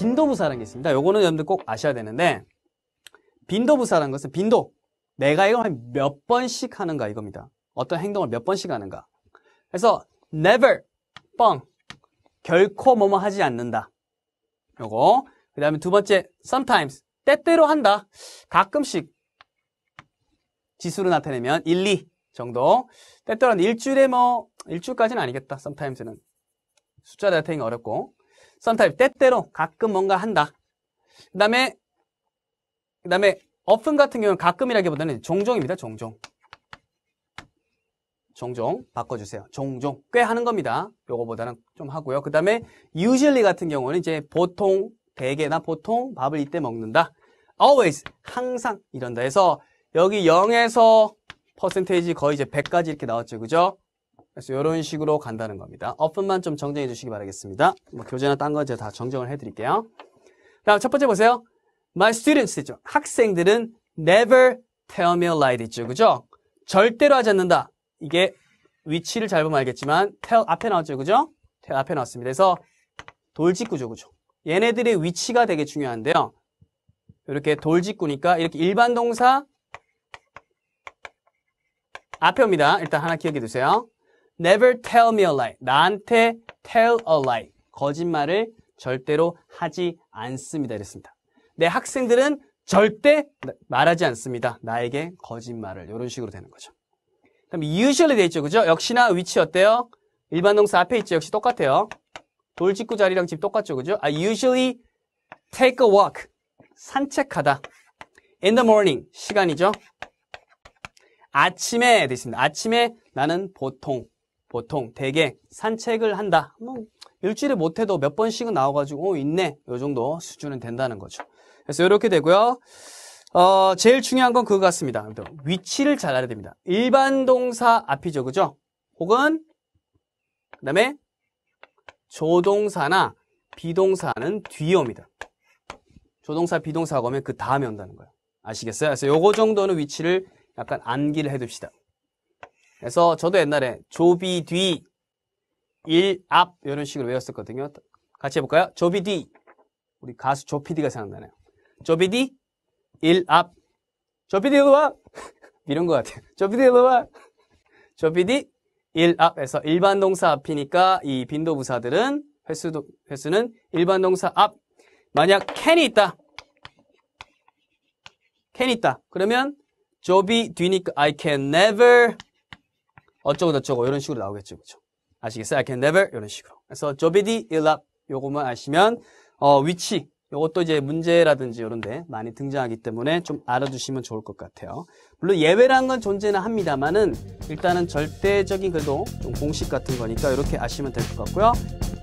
빈도부사라는 게 있습니다. 요거는 여러분들 꼭 아셔야 되는데 빈도부사라는 것은 빈도 내가 이걸 몇 번씩 하는가 이겁니다. 어떤 행동을 몇 번씩 하는가. 그래서 never 뻥 결코 뭐뭐 하지 않는다. 요거 그 다음에 두 번째 sometimes 때때로 한다. 가끔씩 지수로 나타내면 1, 2 정도. 때때로는 일주일에 뭐 일주일까지는 아니겠다. sometimes는 숫자 나타내기 어렵고 썸타임 때때로 가끔 뭔가 한다. 그 다음에 그 다음에 often 같은 경우는 가끔이라기보다는 종종입니다. 종종. 종종 바꿔주세요. 종종 꽤 하는 겁니다. 요거보다는 좀 하고요. 그 다음에 usually 같은 경우는 이제 보통 대개나 보통 밥을 이때 먹는다. always 항상 이런다 해서 여기 0에서 퍼센테이지 거의 이제 100까지 이렇게 나왔죠. 그죠? 그래서 이런 식으로 간다는 겁니다. 어 f 만좀 정정해 주시기 바라겠습니다. 뭐 교재나 딴거 제가 다 정정을 해드릴게요. 다음 첫 번째 보세요. My students 있죠. 학생들은 never tell me a lie 있죠. 그죠? 절대로 하지 않는다. 이게 위치를 잘 보면 알겠지만 tell 앞에 나왔죠. 그죠? tell 앞에 나왔습니다. 그래서 돌직구죠. 그죠? 얘네들의 위치가 되게 중요한데요. 이렇게 돌직구니까 이렇게 일반 동사 앞에 옵니다. 일단 하나 기억해 두세요. Never tell me a lie. 나한테 tell a lie. 거짓말을 절대로 하지 않습니다. 이랬습니다. 내 학생들은 절대 말하지 않습니다. 나에게 거짓말을. 이런 식으로 되는 거죠. 그럼 usually 돼 있죠. 그죠? 역시나 위치 어때요? 일반 동사 앞에 있죠. 역시 똑같아요. 돌직구 자리랑 집 똑같죠. 그죠? I 아, usually take a walk. 산책하다. In the morning. 시간이죠. 아침에 돼있습니다 아침에 나는 보통 보통 대개 산책을 한다. 뭐 일주일에 못해도 몇 번씩은 나와가지고 어, 있네. 요 정도 수준은 된다는 거죠. 그래서 이렇게 되고요. 어, 제일 중요한 건 그거 같습니다. 위치를 잘 알아야 됩니다. 일반 동사 앞이죠. 그죠? 혹은 그 다음에 조동사나 비동사는 뒤에 옵니다. 조동사, 비동사가 오면 그 다음에 온다는 거예요. 아시겠어요? 그래서 요거 정도는 위치를 약간 암기를 해둡시다. 그래서 저도 옛날에 조비 뒤, 일 앞 이런 식으로 외웠었거든요. 같이 해볼까요? 조비 뒤. 우리 가수 조피디가 생각나네요. 조비디일 앞. 조피디 일로 와! 이런 것 같아요. 조피디 일로 와! 조피디, 일 앞에서 일반 동사 앞이니까 이 빈도 부사들은 횟수도, 횟수는 일반 동사 앞. 만약 캔이 있다. 캔이 있다. 그러면 조비 뒤니까 I can never 어쩌고 저쩌고 이런 식으로 나오겠죠. 그렇죠? 아시겠어요? I can never 이런 식으로. 그래서 저비디 일랍 요것만 아시면 어, 위치 요것도 이제 문제라든지 이런 데 많이 등장하기 때문에 좀 알아두시면 좋을 것 같아요. 물론 예외라는건 존재는 합니다만은 일단은 절대적인 그래도 좀 공식 같은 거니까 이렇게 아시면 될 것 같고요.